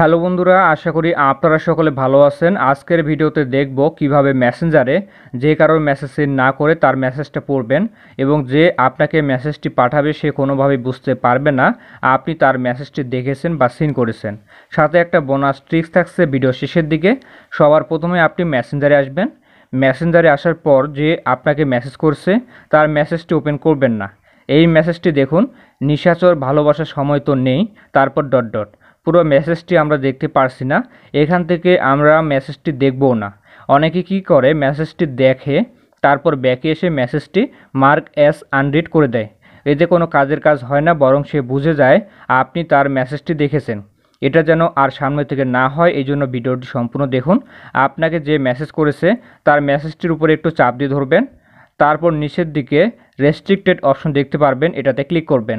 hello বন্ধুরা আশা করি আপনারা সকলে ভালো আছেন আজকের ভিডিওতে দেখব কিভাবে মেসেঞ্জারে যে কারোর মেসেজ না করে তার মেসেজটা পড়বেন এবং যে আপনাকে মেসেজটি পাঠাবে সে কোনোভাবে বুঝতে পারবে না আপনি তার মেসেজটি দেখেছেন বা সিন করেছেন সাথে একটা বোনাস ট্রিক্স থাকছে ভিডিও শেষের দিকে সবার প্রথমে আপনি মেসেঞ্জারে আসবেন মেসেঞ্জারে আসার পর যে আপনাকে মেসেজ করছে তার মেসেজটি ওপেন করবেন না এই মেসেজটি দেখুন নিশাচর ভালোবাসার সময় তো নেই তারপর ডট ডট পুরো মেসেজটি আমরা দেখতে পারছি না এখান থেকে আমরা মেসেজটি দেখবও না অনেকে কি করে মেসেজটি দেখে তারপর ব্যাকে এসে মেসেজটি মার্ক অ্যাস আনরিড করে দেয় এতে কোনো কাজের কাজ হয় না বরং সে বুঝে যায় আপনি তার মেসেজটি দেখেছেন এটা যেন আর সামনে থেকে না হয় এই জন্য ভিডিওটি সম্পূর্ণ দেখুন আপনাকে যে মেসেজ করেছে তার মেসেজটির উপরে একটু চাপ দিয়ে ধরবেন তারপর নিচের দিকে রেস্ট্রিক্টেড অপশন দেখতে পারবেন এটাতে ক্লিক করবেন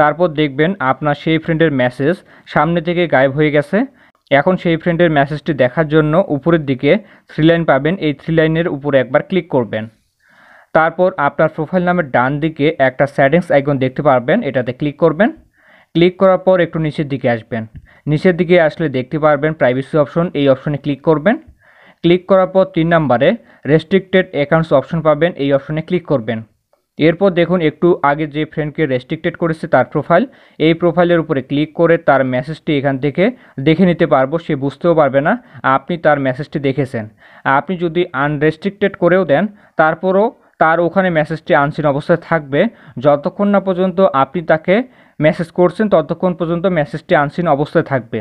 তারপর দেখবেন আপনার সেই ফ্রেন্ডের মেসেজ সামনে থেকে গায়েব হয়ে গেছে এখন সেই ফ্রেন্ডের মেসেজটি দেখার জন্য উপরের দিকে থ্রি লাইন পাবেন এই থ্রি লাইনের উপরে একবার ক্লিক করবেন তারপর আপনার প্রোফাইল নামের ডান দিকে একটা সেটিংস আইকন দেখতে পারবেন এটাতে ক্লিক করবেন ক্লিক করার পর একটু নিচের দিকে আসবেন নিচের দিকে আসলে দেখতে পারবেন প্রাইভেসি অপশন এই অপশনে ক্লিক করবেন ক্লিক করার পর তিন নম্বরে রেস্ট্রিক্টেড অ্যাকাউন্টস অপশন পাবেন এই অপশনে ক্লিক করবেন এরপর দেখুন একটু আগে যে ফ্রেন্ডকে রেস্ট্রিক্টেড করেছে তার প্রোফাইল এই প্রোফাইলের উপরে ক্লিক করে তার মেসেজটি এখান থেকে দেখে নিতে পারবো সে বুঝতেও পারবে না আপনি তার মেসেজটি দেখেছেন আপনি যদি আনরেস্ট্রিক্টেড করেও দেন তারপরও তার ওখানে মেসেজটি আনসিন অবস্থায় থাকবে যতক্ষণ না পর্যন্ত আপনি তাকে মেসেজ করছেন ততক্ষণ পর্যন্ত মেসেজটি আনসিন অবস্থায় থাকবে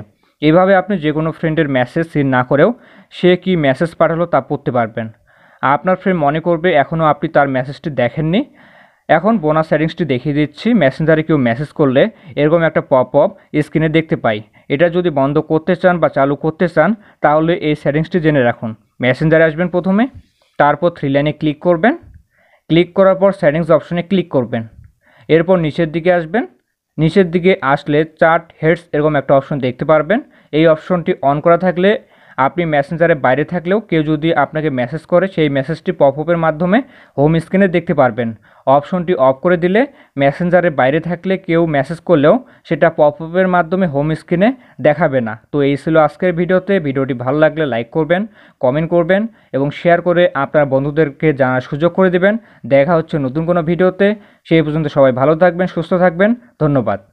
এভাবে আপনি যে কোনো ফ্রেন্ডের মেসেজ সিন না করেও সে কি মেসেজ পাঠালো তা পড়তে পারবেন আপনার ফ্রেন্ড মনে করবে এখনও আপনি তার মেসেজটি দেখেননি এখন বোনাস সেটিংসটি দেখিয়ে দিচ্ছি মেসেঞ্জারে কেউ মেসেজ করলে এরকম একটা পপ আপ স্ক্রিনে দেখতে পাই এটা যদি বন্ধ করতে চান বা চালু করতে চান তাহলে এই সেটিংসটি জেনে রাখুন মেসেঞ্জারে আসবেন প্রথমে তারপর থ্রি লাইনে ক্লিক করবেন ক্লিক করার পর সেটিংস অপশনে ক্লিক করবেন এরপর নিচের দিকে আসবেন নিচের দিকে আসলে চার্ট হেডস এরকম একটা অপশন দেখতে পারবেন এই অপশনটি অন করা থাকলে আপনি মেসেঞ্জারে বাইরে থাকলেও কেউ যদি আপনাকে মেসেজ করে সেই মেসেজটি পপ আপের মাধ্যমে হোম স্ক্রিনে দেখতে পারবেন অপশনটি অফ করে দিলে মেসেঞ্জারে বাইরে থাকলে কেউ মেসেজ করলেও সেটা পপ আপের মাধ্যমে হোম স্ক্রিনে দেখাবে না তো এই ছিল আজকের ভিডিওতে ভিডিওটি ভালো লাগলে লাইক করবেন কমেন্ট করবেন এবং শেয়ার করে আপনার বন্ধুদেরকে জানার সুযোগ করে দেবেন দেখা হচ্ছে নতুন কোনো ভিডিওতে সেই পর্যন্ত সবাই ভালো থাকবেন সুস্থ থাকবেন ধন্যবাদ